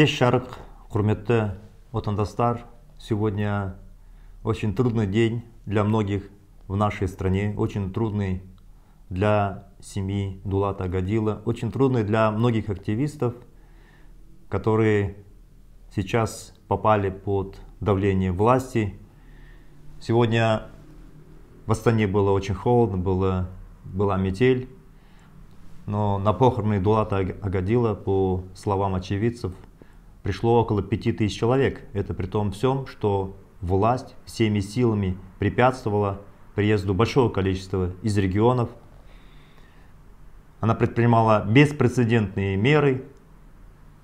кеш жарық құрметті отандастар сегодня очень трудный день для многих в нашей стране очень трудный для семьи Дулата Гадила очень трудный для многих активистов которые сейчас попали под давление власти сегодня в Астане было очень холодно было была метель но на похороны Дулата Агадила, по словам очевидцев, пришло около 5000 человек. Это при том всем, что власть всеми силами препятствовала приезду большого количества из регионов. Она предпринимала беспрецедентные меры,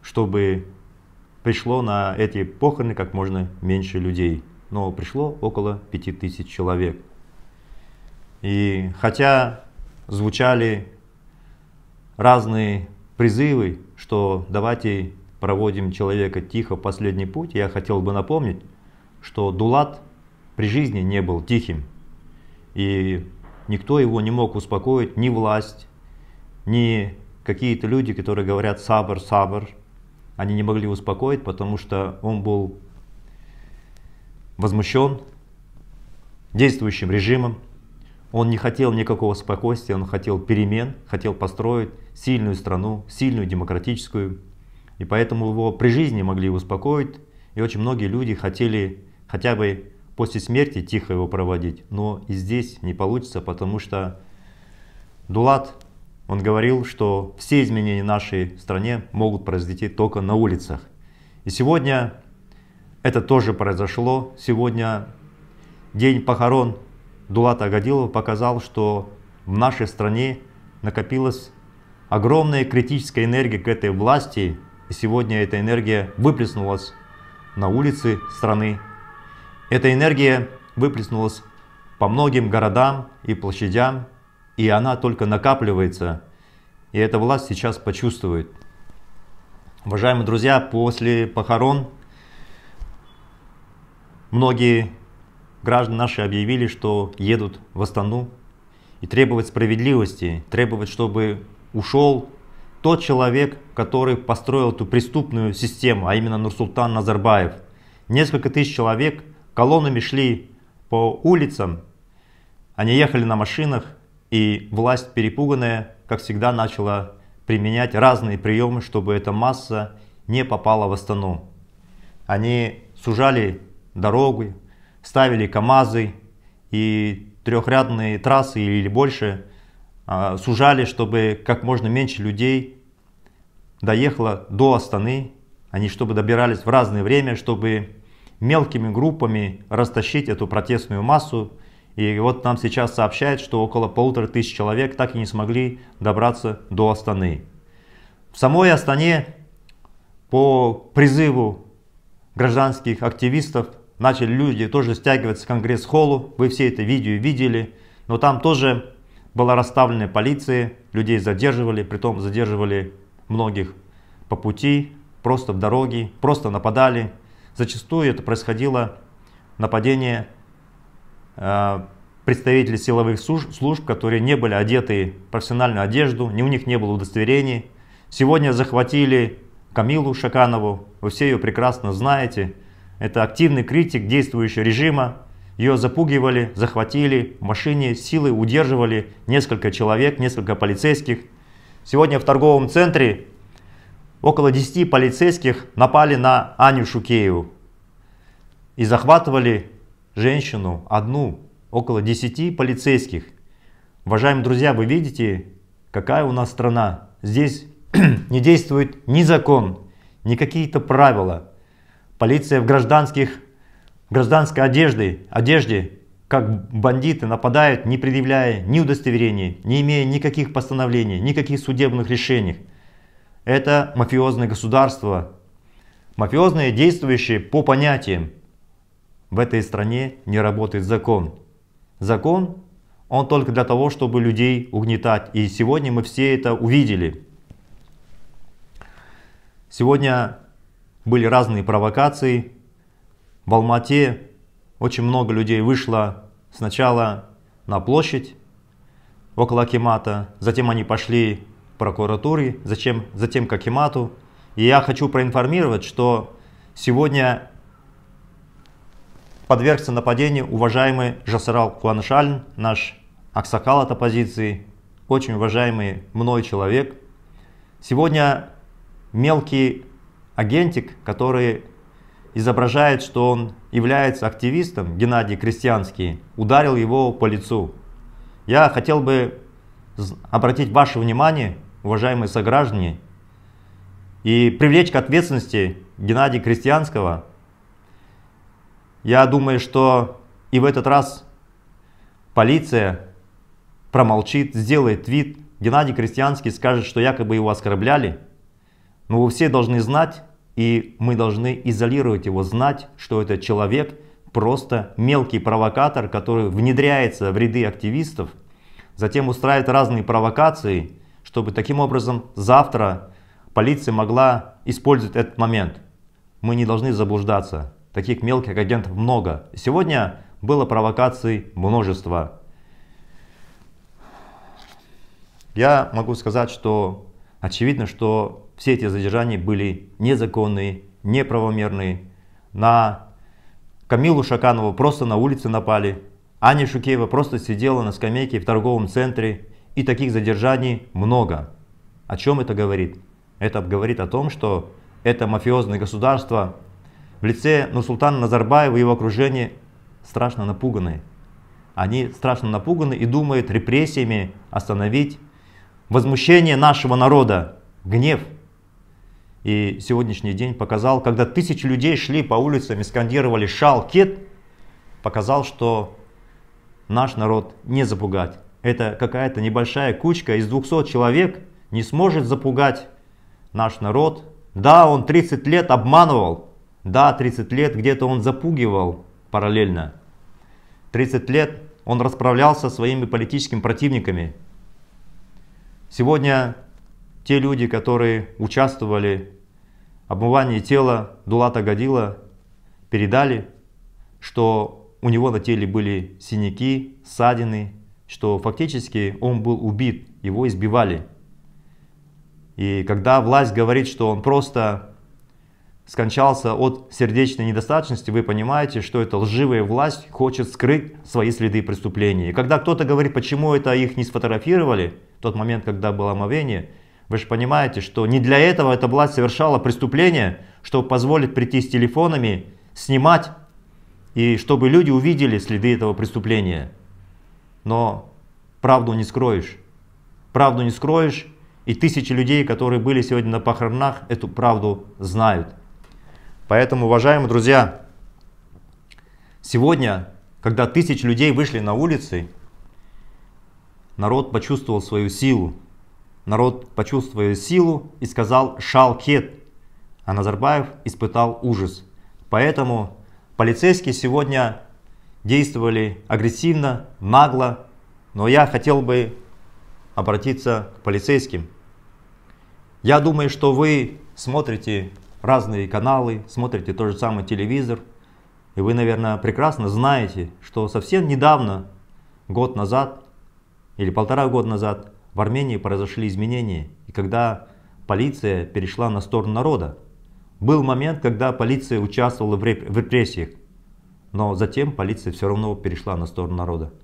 чтобы пришло на эти похороны как можно меньше людей. Но пришло около 5000 человек. И хотя звучали разные призывы, что давайте проводим человека тихо в последний путь, я хотел бы напомнить, что Дулат при жизни не был тихим. И никто его не мог успокоить, ни власть, ни какие-то люди, которые говорят «сабр, сабр», они не могли успокоить, потому что он был возмущен действующим режимом. Он не хотел никакого спокойствия, он хотел перемен, хотел построить сильную страну, сильную демократическую и поэтому его при жизни могли успокоить. И очень многие люди хотели хотя бы после смерти тихо его проводить. Но и здесь не получится, потому что Дулат, он говорил, что все изменения в нашей стране могут произойти только на улицах. И сегодня это тоже произошло. Сегодня день похорон Дулата Агадилова показал, что в нашей стране накопилась огромная критическая энергия к этой власти, сегодня эта энергия выплеснулась на улицы страны. Эта энергия выплеснулась по многим городам и площадям, и она только накапливается. И эта власть сейчас почувствует. Уважаемые друзья, после похорон многие граждане наши объявили, что едут в Астану и требовать справедливости, требовать, чтобы ушел тот человек, который построил эту преступную систему, а именно Нурсултан Назарбаев. Несколько тысяч человек колоннами шли по улицам, они ехали на машинах, и власть перепуганная, как всегда, начала применять разные приемы, чтобы эта масса не попала в Астану. Они сужали дороги, ставили КАМАЗы и трехрядные трассы или больше – а, сужали, чтобы как можно меньше людей доехало до Астаны. Они чтобы добирались в разное время, чтобы мелкими группами растащить эту протестную массу. И вот нам сейчас сообщают, что около полутора тысяч человек так и не смогли добраться до Астаны. В самой Астане по призыву гражданских активистов начали люди тоже стягиваться к Конгресс-холлу. Вы все это видео видели. Но там тоже была расставлена полиция, людей задерживали, притом задерживали многих по пути, просто в дороге, просто нападали. Зачастую это происходило нападение э, представителей силовых служб, служб, которые не были одеты в профессиональную одежду, ни у них не было удостоверений. Сегодня захватили Камилу Шаканову, вы все ее прекрасно знаете. Это активный критик действующего режима, ее запугивали, захватили, в машине силы удерживали несколько человек, несколько полицейских. Сегодня в торговом центре около 10 полицейских напали на Аню Шукееву и захватывали женщину одну, около 10 полицейских. Уважаемые друзья, вы видите, какая у нас страна. Здесь не действует ни закон, ни какие-то правила. Полиция в гражданских гражданской одежды, одежде, как бандиты нападают, не предъявляя ни удостоверений, не имея никаких постановлений, никаких судебных решений. Это мафиозное государство. мафиозное действующее по понятиям. В этой стране не работает закон. Закон, он только для того, чтобы людей угнетать. И сегодня мы все это увидели. Сегодня были разные провокации, в Алмате очень много людей вышло сначала на площадь около Акимата, затем они пошли в прокуратуры, затем, затем к Акимату. И я хочу проинформировать, что сегодня подвергся нападению уважаемый Жасарал Куанышалин, наш аксакал от оппозиции, очень уважаемый мной человек. Сегодня мелкий агентик, который изображает, что он является активистом, Геннадий Крестьянский, ударил его по лицу. Я хотел бы обратить ваше внимание, уважаемые сограждане, и привлечь к ответственности Геннадия Крестьянского. Я думаю, что и в этот раз полиция промолчит, сделает твит, Геннадий Крестьянский скажет, что якобы его оскорбляли. Но ну, вы все должны знать, и мы должны изолировать его, знать, что этот человек просто мелкий провокатор, который внедряется в ряды активистов, затем устраивает разные провокации, чтобы таким образом завтра полиция могла использовать этот момент. Мы не должны заблуждаться. Таких мелких агентов много. Сегодня было провокаций множество. Я могу сказать, что очевидно, что все эти задержания были незаконные, неправомерные. На Камилу Шаканову просто на улице напали. Аня Шукеева просто сидела на скамейке в торговом центре. И таких задержаний много. О чем это говорит? Это говорит о том, что это мафиозное государство в лице Нурсултана Назарбаева и его окружение страшно напуганы. Они страшно напуганы и думают репрессиями остановить возмущение нашего народа, гнев – и сегодняшний день показал, когда тысячи людей шли по улицам и скандировали «Шалкет», показал, что наш народ не запугать. Это какая-то небольшая кучка из 200 человек не сможет запугать наш народ. Да, он 30 лет обманывал, да, 30 лет где-то он запугивал параллельно. 30 лет он расправлялся со своими политическими противниками. Сегодня те люди, которые участвовали Обмывание тела Дулата Гадила передали, что у него на теле были синяки, ссадины, что фактически он был убит, его избивали. И когда власть говорит, что он просто скончался от сердечной недостаточности, вы понимаете, что это лживая власть хочет скрыть свои следы преступления. И когда кто-то говорит, почему это их не сфотографировали, в тот момент, когда было омовение, вы же понимаете, что не для этого эта власть совершала преступление, чтобы позволить прийти с телефонами, снимать, и чтобы люди увидели следы этого преступления. Но правду не скроешь. Правду не скроешь, и тысячи людей, которые были сегодня на похоронах, эту правду знают. Поэтому, уважаемые друзья, сегодня, когда тысячи людей вышли на улицы, народ почувствовал свою силу, Народ почувствовал силу и сказал «Шалкет», а Назарбаев испытал ужас. Поэтому полицейские сегодня действовали агрессивно, нагло, но я хотел бы обратиться к полицейским. Я думаю, что вы смотрите разные каналы, смотрите тот же самый телевизор, и вы, наверное, прекрасно знаете, что совсем недавно, год назад или полтора года назад, в Армении произошли изменения, и когда полиция перешла на сторону народа, был момент, когда полиция участвовала в репрессиях, но затем полиция все равно перешла на сторону народа.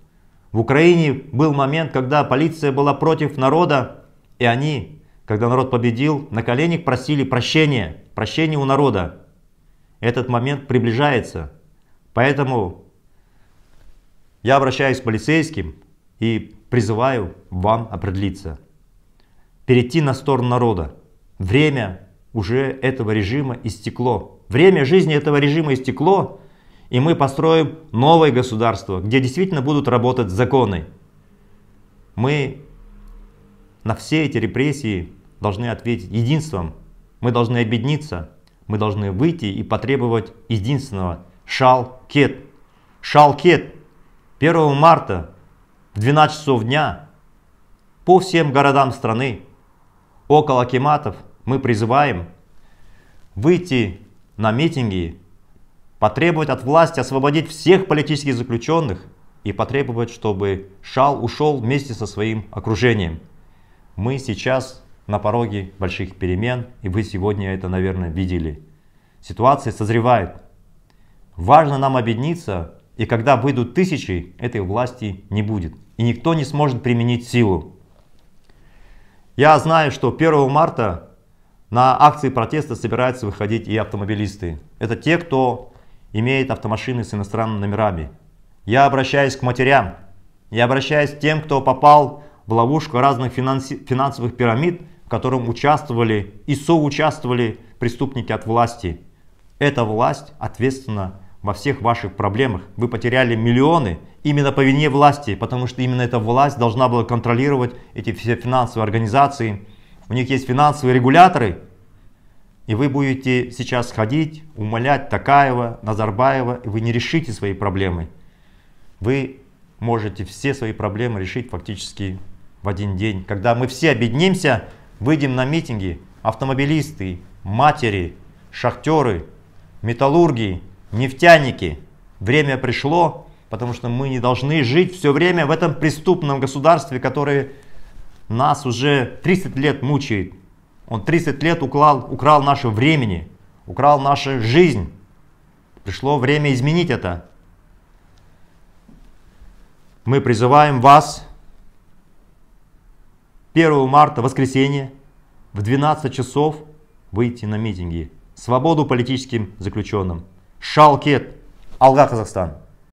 В Украине был момент, когда полиция была против народа, и они, когда народ победил, на коленях просили прощения, прощения у народа. Этот момент приближается. Поэтому я обращаюсь к полицейским и призываю вам определиться. Перейти на сторону народа. Время уже этого режима истекло. Время жизни этого режима истекло, и мы построим новое государство, где действительно будут работать законы. Мы на все эти репрессии должны ответить единством. Мы должны объединиться, мы должны выйти и потребовать единственного. Шалкет. Шалкет. 1 марта в 12 часов дня по всем городам страны, около кематов мы призываем выйти на митинги, потребовать от власти освободить всех политических заключенных и потребовать, чтобы Шал ушел вместе со своим окружением. Мы сейчас на пороге больших перемен, и вы сегодня это, наверное, видели. Ситуация созревает. Важно нам объединиться, и когда выйдут тысячи, этой власти не будет и никто не сможет применить силу. Я знаю, что 1 марта на акции протеста собираются выходить и автомобилисты. Это те, кто имеет автомашины с иностранными номерами. Я обращаюсь к матерям. Я обращаюсь к тем, кто попал в ловушку разных финанси- финансовых пирамид, в котором участвовали и соучаствовали преступники от власти. Эта власть ответственна во всех ваших проблемах. Вы потеряли миллионы именно по вине власти, потому что именно эта власть должна была контролировать эти все финансовые организации. У них есть финансовые регуляторы, и вы будете сейчас ходить, умолять Такаева, Назарбаева, и вы не решите свои проблемы. Вы можете все свои проблемы решить фактически в один день. Когда мы все объединимся, выйдем на митинги, автомобилисты, матери, шахтеры, металлурги, Нефтяники, время пришло, потому что мы не должны жить все время в этом преступном государстве, которое нас уже 30 лет мучает. Он 30 лет уклал, украл наше времени, украл нашу жизнь. Пришло время изменить это. Мы призываем вас 1 марта, воскресенье, в 12 часов выйти на митинги. Свободу политическим заключенным. шал кет алға қазақстан